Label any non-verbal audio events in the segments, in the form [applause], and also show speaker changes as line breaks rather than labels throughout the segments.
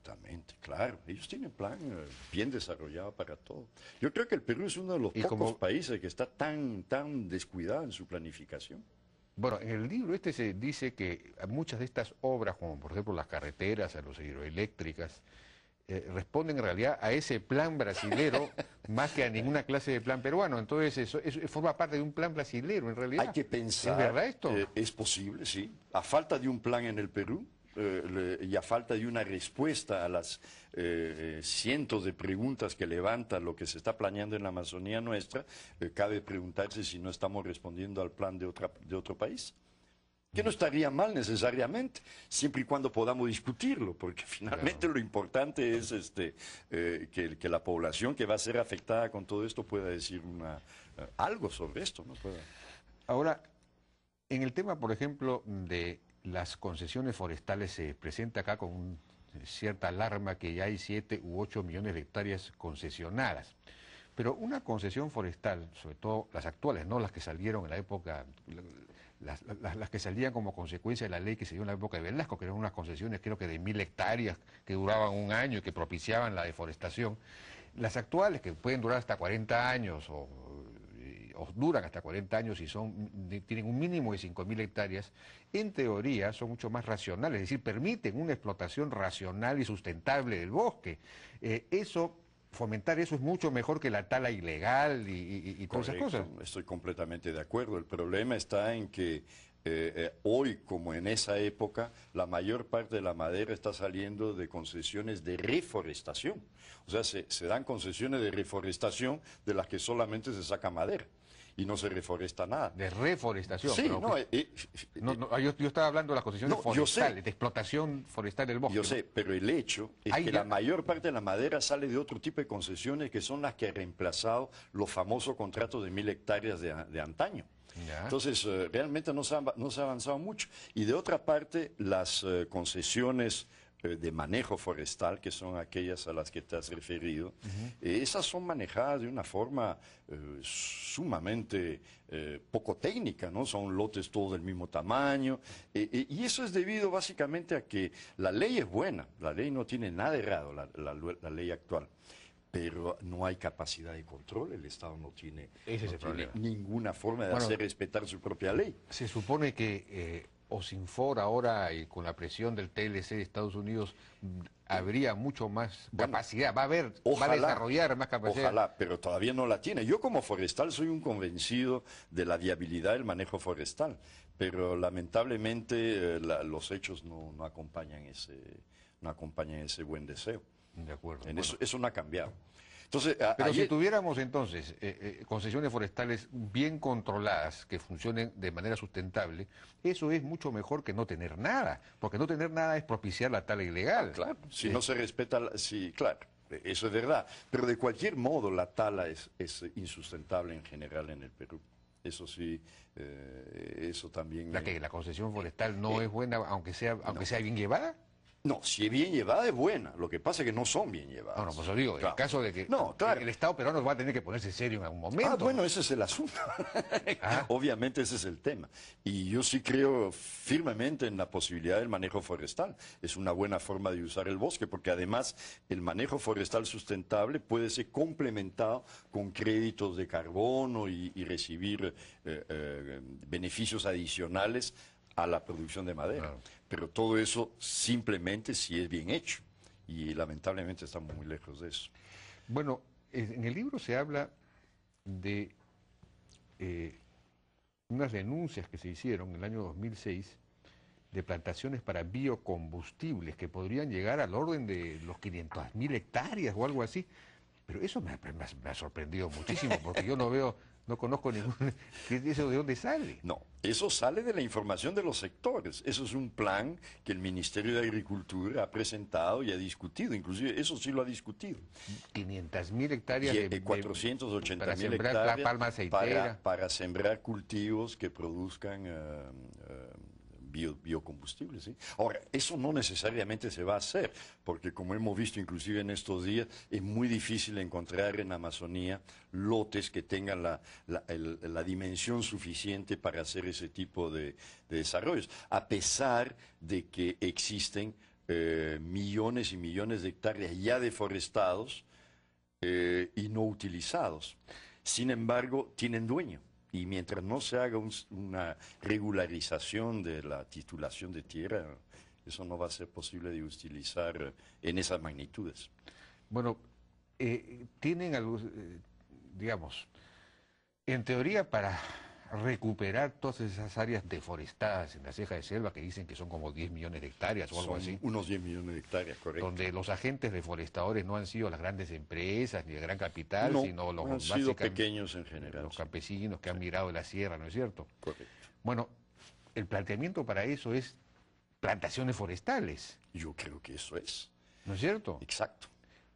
Exactamente, claro. Ellos tienen plan eh, bien desarrollado para todo. Yo creo que el Perú es uno de los pocos países que está tan, tan descuidado en su planificación. Bueno,
en el libro este se dice que muchas de estas obras, como por ejemplo las carreteras, las hidroeléctricas, eh, responden en realidad a ese plan brasilero [laughs] más que a ninguna clase de plan peruano. Entonces, eso, forma parte de un plan brasilero en realidad. Hay que pensar. ¿Es esto?
Eh, es posible, sí. A falta de un plan en el Perú, y a falta de una respuesta a las eh, cientos de preguntas que levanta lo que se está planeando en la Amazonía nuestra, eh, cabe preguntarse si no estamos respondiendo al plan de, otro país que no estaría mal necesariamente, siempre y cuando podamos discutirlo, porque [laughs] finalmente lo importante es este, eh, que, la población que va a ser afectada con todo
esto pueda decir algo sobre esto. Ahora, en el tema, por ejemplo, de las concesiones forestales se presenta acá con eh, cierta alarma que ya hay 7 u 8 millones de hectáreas concesionadas. Pero una concesión forestal, sobre todo las actuales, no las que salieron en la época, las, las, que salían como consecuencia de la ley que se dio en la época de Velasco, que eran unas concesiones creo que de mil hectáreas que duraban un año y que propiciaban la deforestación. Las actuales, que pueden durar hasta 40 años o duran hasta 40 años y son, tienen un mínimo de 5.000 hectáreas, en teoría son mucho más racionales, es decir, permiten una explotación racional y sustentable del bosque. Eh, eso fomentar eso es mucho mejor que la tala ilegal y, todas esas cosas.
Estoy completamente de acuerdo. El problema está en que eh, eh, hoy, como en esa época, la mayor parte de la madera está saliendo de concesiones de reforestación. O sea, se dan concesiones de reforestación de las que solamente se saca madera y no se reforesta nada. De reforestación. Sí, no, pues, eh,
eh, ah, yo, estaba hablando de las concesiones forestales,
de explotación forestal del bosque. Yo sé, pero el hecho es que la mayor parte de la madera sale de otro tipo de concesiones que son las que han reemplazado los famosos contratos de mil hectáreas de, antaño. Entonces, eh, realmente no se ha avanzado mucho. Y de otra parte, las concesiones eh, de manejo forestal, que son aquellas a las que te has referido, eh, esas son manejadas de una forma eh, sumamente poco técnica, ¿no? Son lotes todos del mismo tamaño, y eso es debido básicamente a que la ley es buena, la ley no tiene nada errado, la, la, ley actual, pero no hay capacidad de control, el Estado no tiene,
ninguna forma de hacer
respetar su propia ley.
Se supone que o sin For ahora y eh, con la presión del TLC de Estados Unidos habría mucho más capacidad, va a haber, va a desarrollar más capacidad. Ojalá,
pero todavía no la tiene. Yo como forestal soy un convencido de la viabilidad del manejo forestal, pero lamentablemente eh, los hechos no, acompañan ese, no acompañan ese buen deseo. De acuerdo. eso no ha cambiado. Entonces, Pero si
tuviéramos entonces eh, eh, concesiones forestales bien controladas, que funcionen de manera sustentable, eso es mucho mejor que no tener nada, porque no tener nada es propiciar la tala ilegal. Ah, claro,
si eh, no se respeta, sí, claro. Eso es verdad, pero de cualquier modo la tala es, insustentable en general en el Perú. Eso sí, eso también.
¿La que la concesión forestal no es buena, aunque sea, aunque sea bien llevada? No, si es bien llevada es buena, lo que pasa es que no son bien llevadas. No, no, pues os digo, en el caso de que el Estado peruano va a tener que ponerse serio en algún ah, momento. Ah, bueno, ese es el asunto. [laughs]
Ah. Obviamente ese es el tema. Y yo sí creo firmemente en la posibilidad del manejo forestal. Es una buena forma de usar el bosque, porque además el manejo forestal sustentable puede ser complementado con créditos de carbono y, recibir eh, eh, beneficios adicionales a la producción de madera. Pero todo eso simplemente si es bien hecho.
Y lamentablemente estamos muy lejos de eso. Bueno, en el libro se habla de eh, unas denuncias que se hicieron en el año 2006 de plantaciones para biocombustibles que podrían llegar al orden de los mil hectáreas o algo así. Pero eso me, ha sorprendido muchísimo porque yo no veo no conozco ningún... ¿Qué es eso de dónde sale? No, eso sale de la
información de los sectores. Eso es un plan que el Ministerio de Agricultura ha presentado y ha discutido. Inclusive eso sí lo ha discutido. mil hectáreas de... 480 eh, para mil palma Para, sembrar cultivos que produzcan... Eh, eh, bio, biocombustibles. Ahora, eso no necesariamente se va a hacer, porque como hemos visto inclusive en estos días, es muy difícil encontrar en Amazonía lotes que tengan la, la, dimensión suficiente para hacer ese tipo de, desarrollos, a pesar de que existen eh, millones y millones de hectáreas ya deforestados eh, y no utilizados. Sin embargo, tienen dueño. Y mientras no se haga una regularización de la titulación de tierra, eso no va a ser posible de utilizar
en esas magnitudes. Bueno, eh, tienen algo, eh, digamos, en teoría para recuperar todas esas áreas deforestadas en la ceja de selva que dicen que son como 10 millones de hectáreas o algo así. Unos 10 millones de hectáreas, correcto. Donde los agentes deforestadores no han sido las grandes empresas ni el gran capital, sino los han sido pequeños en general. Los campesinos que han mirado la sierra, ¿no es cierto? Correcto. Bueno, el planteamiento para eso es plantaciones forestales. Yo creo que eso es. ¿No es cierto? Exacto.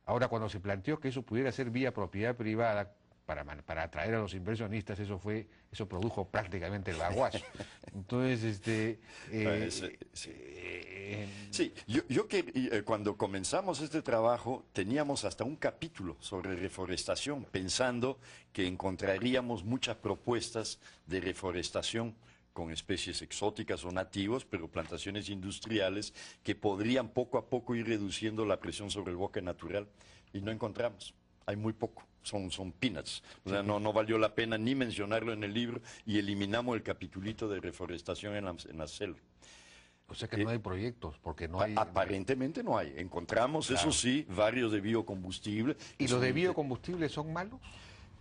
Ahora, cuando se planteó que eso pudiera ser vía propiedad privada, para, para atraer a los inversionistas, eso fue, eso produjo prácticamente el aguas [laughs] Entonces, este... Eh, ah,
eh, sí, yo, yo que eh, cuando comenzamos este trabajo teníamos hasta un capítulo sobre reforestación, pensando que encontraríamos muchas propuestas de reforestación con especies exóticas o nativos, pero plantaciones industriales que podrían poco a poco ir reduciendo la presión sobre el bosque natural y no encontramos, hay muy poco son, son peanuts. O sea, no, no valió la pena ni mencionarlo en el libro y eliminamos el capitulito de reforestación en la, en O
sea que no eh, hay proyectos,
porque no hay... Aparentemente no hay. Encontramos, eso sí, varios de biocombustible. ¿Y los de biocombustible son malos?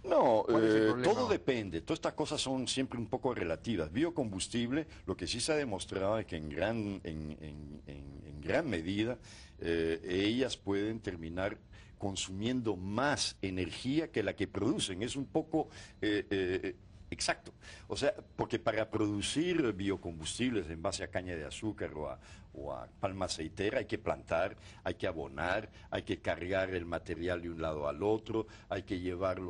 No, eh, todo depende. Todas estas cosas son siempre un poco relativas. Biocombustible, lo que sí se ha demostrado es que en gran, en, gran medida eh, ellas pueden terminar consumiendo más energía que la que producen. Es un poco eh, Exacto. O sea, porque para producir biocombustibles en base a caña de azúcar o a, palma aceitera hay que plantar, hay que abonar, hay que cargar el material de un lado al otro, hay que llevar eh,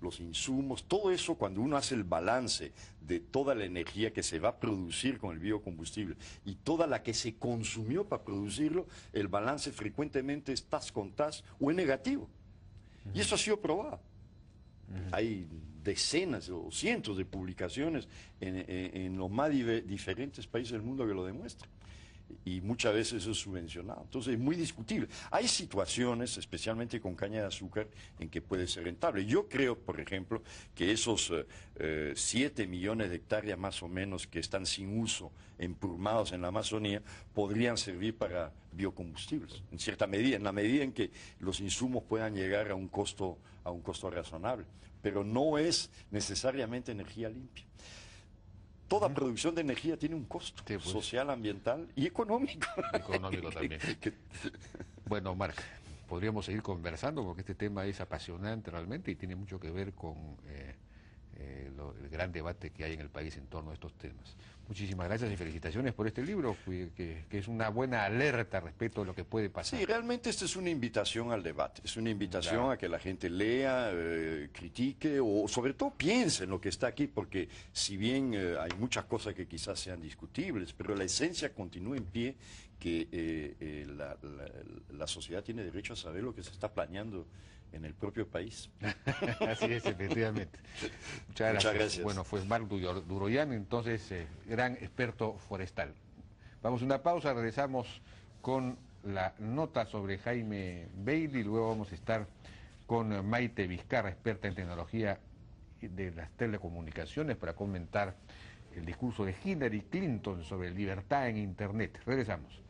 los, insumos. Todo eso, cuando uno hace el balance de toda la energía que se va a producir con el biocombustible y toda la que se consumió para producirlo, el balance frecuentemente es tas con tas o es negativo. Y eso ha sido probado. Hay decenas o cientos de publicaciones en, los más diferentes países del mundo que lo demuestran. Y muchas veces eso es subvencionado. Entonces es muy discutible. Hay situaciones, especialmente con caña de azúcar, en que puede ser rentable. Yo creo, por ejemplo, que esos 7 eh, eh, millones de hectáreas más o menos que están sin uso, empurmados en la Amazonía, podrían servir para biocombustibles, en cierta medida, en la medida en que los insumos puedan llegar a un costo razonable pero no es necesariamente energía limpia. Toda producción de energía
tiene un costo pues. social, ambiental y económico.
Económico también.
[laughs] bueno, Marc, podríamos seguir conversando porque este tema es apasionante realmente y tiene mucho que ver con eh, eh, el gran debate que hay en el país en torno a estos temas. Muchísimas gracias y felicitaciones por este libro, que, es una buena alerta respecto a lo que puede pasar. Sí,
realmente esta es una invitación al debate, es una invitación a que la gente lea, eh, critique o sobre todo piense en lo que está aquí, porque si bien eh, hay muchas cosas que quizás sean discutibles, pero la esencia continúa en pie que la sociedad tiene derecho a saber lo que se está planeando en el propio país. [laughs] Así es, efectivamente. Muchas, gracias. Bueno,
fue Marc Duroyan, entonces, eh, gran experto forestal. Vamos a una pausa, regresamos con la nota sobre Jaime Bailey, luego vamos a estar con eh, Maite Vizcarra, experta en tecnología de las telecomunicaciones, para comentar el discurso de Hillary Clinton sobre libertad en Internet. Regresamos.